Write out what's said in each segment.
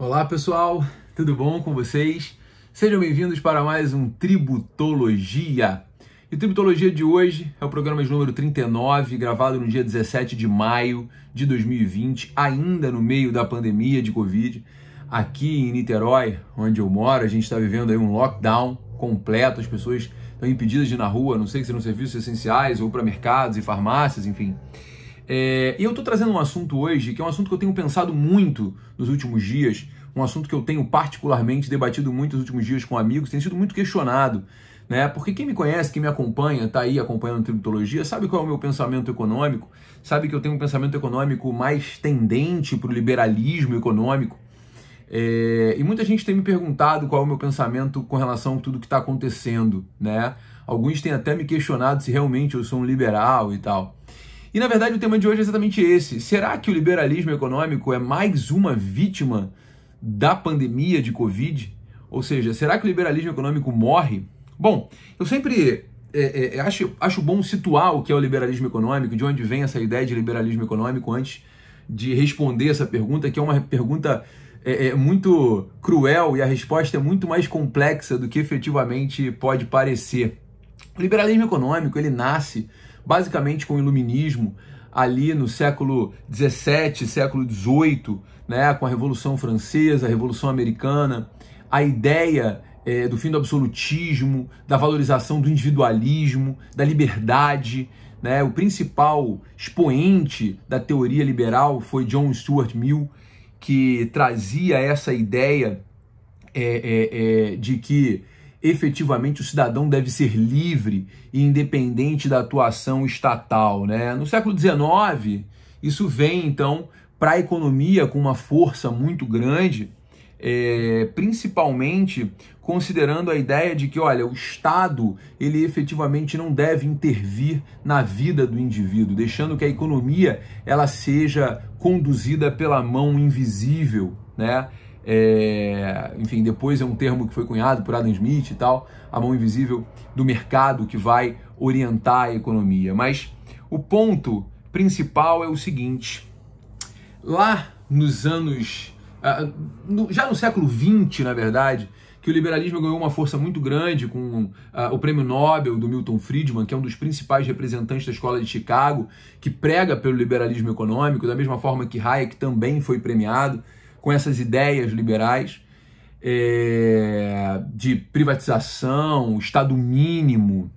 Olá pessoal, tudo bom com vocês? Sejam bem-vindos para mais um Tributologia. E o Tributologia de hoje é o programa de número 39, gravado no dia 17 de maio de 2020, ainda no meio da pandemia de Covid. Aqui em Niterói, onde eu moro, a gente está vivendo aí um lockdown completo, as pessoas estão impedidas de ir na rua, não sei se serão serviços essenciais ou para mercados e farmácias, enfim. É, e eu estou trazendo um assunto hoje que é um assunto que eu tenho pensado muito nos últimos dias, um assunto que eu tenho particularmente debatido muito nos últimos dias com amigos, tem sido muito questionado, né? Porque quem me conhece, quem me acompanha, está aí acompanhando Tributologia, sabe qual é o meu pensamento econômico, sabe que eu tenho um pensamento econômico mais tendente para o liberalismo econômico. É, e muita gente tem me perguntado qual é o meu pensamento com relação a tudo que está acontecendo, né? Alguns têm até me questionado se realmente eu sou um liberal e tal. E na verdade o tema de hoje é exatamente esse. Será que o liberalismo econômico é mais uma vítima da pandemia de Covid? Ou seja, será que o liberalismo econômico morre? Bom, eu sempre é, é, é, acho, acho bom situar o que é o liberalismo econômico, de onde vem essa ideia de liberalismo econômico, antes de responder essa pergunta, que é uma pergunta é, é, muito cruel e a resposta é muito mais complexa do que efetivamente pode parecer. O liberalismo econômico ele nasce basicamente com o iluminismo ali no século 17, século 18, né, com a Revolução Francesa, a Revolução Americana, a ideia é, do fim do absolutismo, da valorização do individualismo, da liberdade. Né? O principal expoente da teoria liberal foi John Stuart Mill, que trazia essa ideia é, é, de que efetivamente o cidadão deve ser livre e independente da atuação estatal. Né? No século XIX, isso vem então para a economia com uma força muito grande, é, principalmente considerando a ideia de que, olha, o Estado ele efetivamente não deve intervir na vida do indivíduo, deixando que a economia ela seja conduzida pela mão invisível, né? É, enfim, depois é um termo que foi cunhado por Adam Smith e tal, a mão invisível do mercado que vai orientar a economia. Mas o ponto principal é o seguinte: lá nos anos. Ah, já no século XX, na verdade, que o liberalismo ganhou uma força muito grande com ah, o prêmio Nobel do Milton Friedman, que é um dos principais representantes da escola de Chicago, que prega pelo liberalismo econômico, da mesma forma que Hayek também foi premiado com essas ideias liberais é, de privatização, Estado mínimo,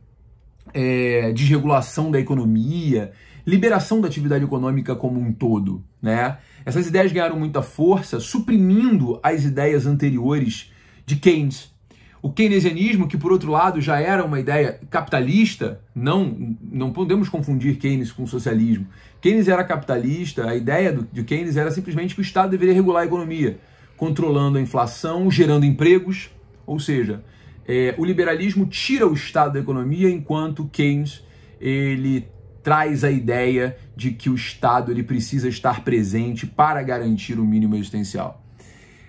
é, desregulação da economia, liberação da atividade econômica como um todo. Né? Essas ideias ganharam muita força, suprimindo as ideias anteriores de Keynes, o keynesianismo, que por outro lado já era uma ideia capitalista, não, não podemos confundir Keynes com socialismo. Keynes era capitalista, a ideia do, de Keynes era simplesmente que o Estado deveria regular a economia, controlando a inflação, gerando empregos, ou seja, é, o liberalismo tira o Estado da economia, enquanto Keynes ele traz a ideia de que o Estado ele precisa estar presente para garantir o mínimo existencial.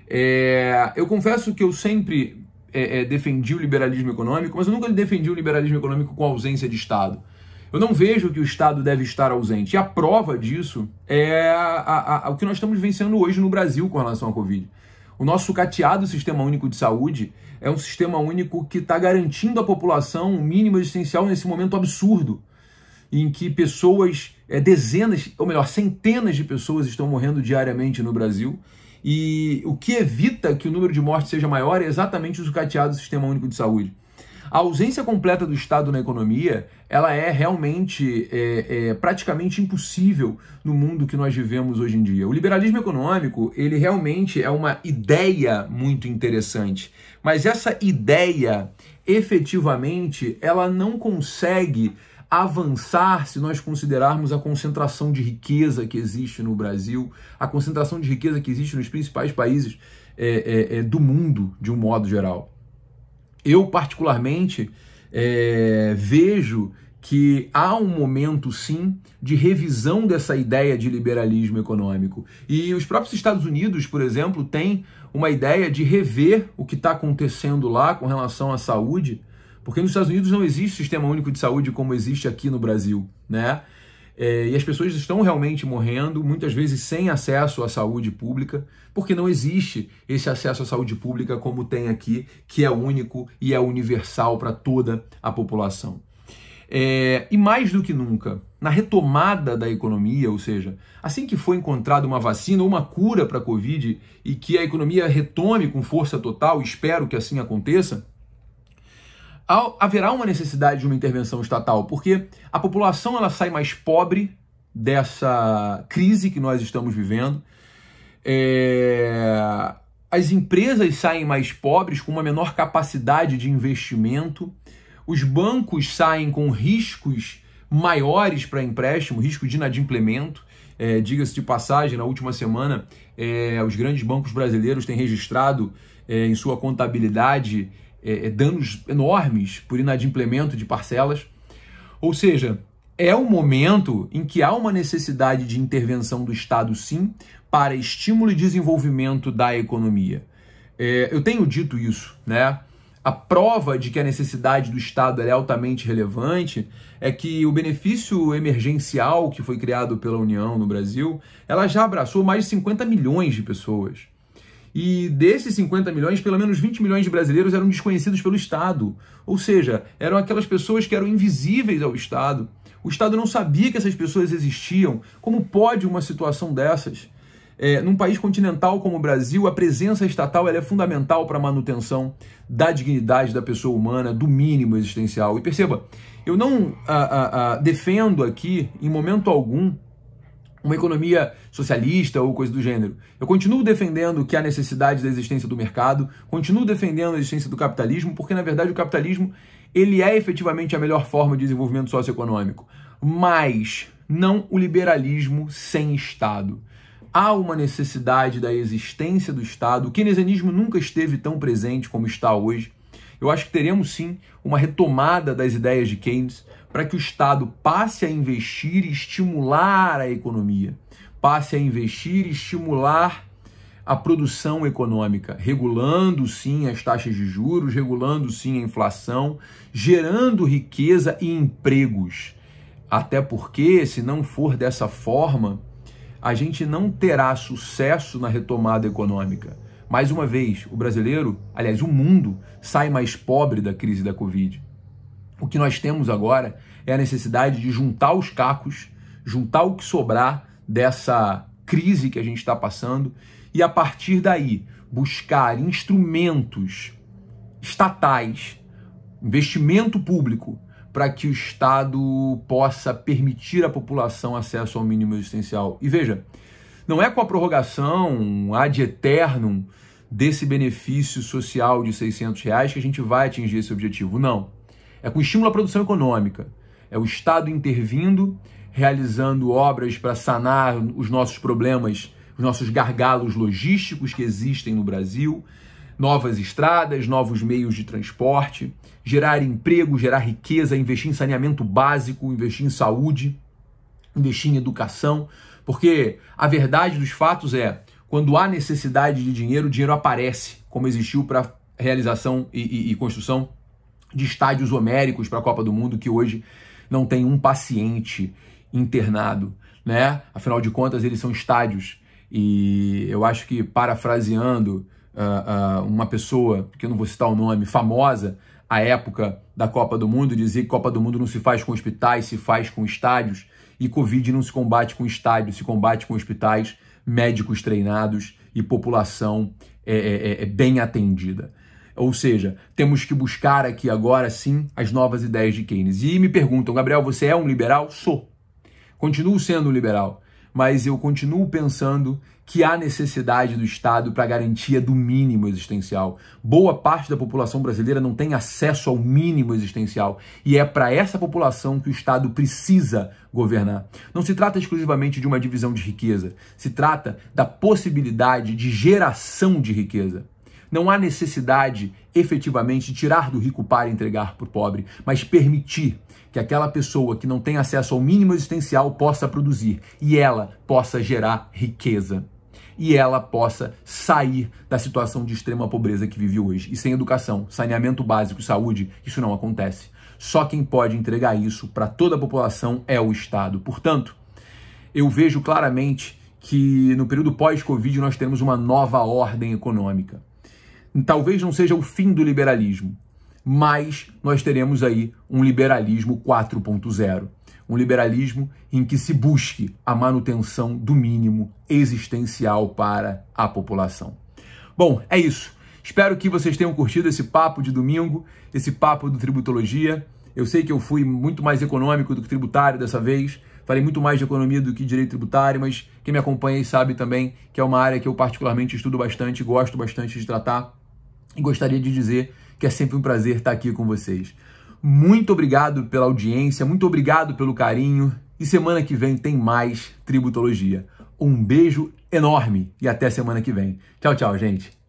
É, eu confesso que eu sempre é, é, defendi o liberalismo econômico, mas eu nunca defendi o liberalismo econômico com ausência de Estado. Eu não vejo que o Estado deve estar ausente. E a prova disso é a, a, a, o que nós estamos vencendo hoje no Brasil com relação à Covid. O nosso cateado Sistema Único de Saúde é um sistema único que está garantindo à população o mínimo essencial nesse momento absurdo, em que pessoas, é, dezenas, ou melhor, centenas de pessoas estão morrendo diariamente no Brasil e o que evita que o número de mortes seja maior é exatamente o sucateado do Sistema Único de Saúde. A ausência completa do Estado na economia, ela é realmente é, é, praticamente impossível no mundo que nós vivemos hoje em dia. O liberalismo econômico, ele realmente é uma ideia muito interessante, mas essa ideia, efetivamente, ela não consegue avançar se nós considerarmos a concentração de riqueza que existe no Brasil, a concentração de riqueza que existe nos principais países é, é, é, do mundo, de um modo geral. Eu, particularmente, é, vejo que há um momento, sim, de revisão dessa ideia de liberalismo econômico. E os próprios Estados Unidos, por exemplo, têm uma ideia de rever o que está acontecendo lá com relação à saúde porque nos Estados Unidos não existe sistema único de saúde como existe aqui no Brasil, né? É, e as pessoas estão realmente morrendo, muitas vezes sem acesso à saúde pública, porque não existe esse acesso à saúde pública como tem aqui, que é único e é universal para toda a população. É, e mais do que nunca, na retomada da economia, ou seja, assim que for encontrada uma vacina ou uma cura para a Covid e que a economia retome com força total, espero que assim aconteça, haverá uma necessidade de uma intervenção estatal, porque a população ela sai mais pobre dessa crise que nós estamos vivendo. É... As empresas saem mais pobres, com uma menor capacidade de investimento. Os bancos saem com riscos maiores para empréstimo, risco de inadimplemento. É, Diga-se de passagem, na última semana, é, os grandes bancos brasileiros têm registrado é, em sua contabilidade é, é, danos enormes por inadimplemento de parcelas. Ou seja, é um momento em que há uma necessidade de intervenção do Estado, sim, para estímulo e desenvolvimento da economia. É, eu tenho dito isso, né? A prova de que a necessidade do Estado é altamente relevante é que o benefício emergencial que foi criado pela União no Brasil, ela já abraçou mais de 50 milhões de pessoas. E desses 50 milhões, pelo menos 20 milhões de brasileiros eram desconhecidos pelo Estado. Ou seja, eram aquelas pessoas que eram invisíveis ao Estado. O Estado não sabia que essas pessoas existiam. Como pode uma situação dessas? É, num país continental como o Brasil, a presença estatal é fundamental para a manutenção da dignidade da pessoa humana, do mínimo existencial. E perceba, eu não a, ah, a, ah, a, ah, defendo aqui, em momento algum, uma economia socialista ou coisa do gênero. Eu continuo defendendo que há necessidade da existência do mercado, continuo defendendo a existência do capitalismo, porque na verdade o capitalismo ele é efetivamente a melhor forma de desenvolvimento socioeconômico, mas não o liberalismo sem Estado. Há uma necessidade da existência do Estado. O keynesianismo nunca esteve tão presente como está hoje eu acho que teremos sim uma retomada das ideias de Keynes para que o Estado passe a investir e estimular a economia, passe a investir e estimular a produção econômica, regulando sim as taxas de juros, regulando sim a inflação, gerando riqueza e empregos. Até porque, se não for dessa forma, a gente não terá sucesso na retomada econômica. Mais uma vez, o brasileiro, aliás, o mundo, sai mais pobre da crise da Covid. O que nós temos agora é a necessidade de juntar os cacos, juntar o que sobrar dessa crise que a gente está passando e, a partir daí, buscar instrumentos estatais, investimento público, para que o Estado possa permitir à população acesso ao mínimo existencial. E veja, não é com a prorrogação ad eternum desse benefício social de 600 reais que a gente vai atingir esse objetivo, não. É com estímulo à produção econômica. É o Estado intervindo, realizando obras para sanar os nossos problemas, os nossos gargalos logísticos que existem no Brasil, novas estradas, novos meios de transporte, gerar emprego, gerar riqueza, investir em saneamento básico, investir em saúde investir em educação, porque a verdade dos fatos é, quando há necessidade de dinheiro, o dinheiro aparece, como existiu para realização e, e, e construção de estádios homéricos para a Copa do Mundo, que hoje não tem um paciente internado, né? Afinal de contas, eles são estádios. E eu acho que, parafraseando uh, uh, uma pessoa, que eu não vou citar o nome, famosa, à época da Copa do Mundo, dizia que Copa do Mundo não se faz com hospitais, se faz com estádios. E Covid não se combate com estádios, se combate com hospitais, médicos treinados e população é, é, é, é bem atendida. Ou seja, temos que buscar aqui agora sim as novas ideias de Keynes. E me perguntam, Gabriel, você é um liberal? Sou. Continuo sendo um liberal mas eu continuo pensando que há necessidade do Estado para garantia do mínimo existencial. Boa parte da população brasileira não tem acesso ao mínimo existencial e é para essa população que o Estado precisa governar. Não se trata exclusivamente de uma divisão de riqueza, se trata da possibilidade de geração de riqueza. Não há necessidade efetivamente de tirar do rico para entregar para o pobre, mas permitir que aquela pessoa que não tem acesso ao mínimo existencial possa produzir e ela possa gerar riqueza e ela possa sair da situação de extrema pobreza que vive hoje. E sem educação, saneamento básico e saúde, isso não acontece. Só quem pode entregar isso para toda a população é o Estado. Portanto, eu vejo claramente que no período pós-Covid nós teremos uma nova ordem econômica talvez não seja o fim do liberalismo, mas nós teremos aí um liberalismo 4.0, um liberalismo em que se busque a manutenção do mínimo existencial para a população. Bom, é isso. Espero que vocês tenham curtido esse papo de domingo, esse papo do Tributologia. Eu sei que eu fui muito mais econômico do que tributário dessa vez, falei muito mais de economia do que direito tributário, mas quem me acompanha sabe também que é uma área que eu particularmente estudo bastante, gosto bastante de tratar gostaria de dizer que é sempre um prazer estar aqui com vocês. Muito obrigado pela audiência, muito obrigado pelo carinho e semana que vem tem mais Tributologia. Um beijo enorme e até semana que vem. Tchau, tchau, gente.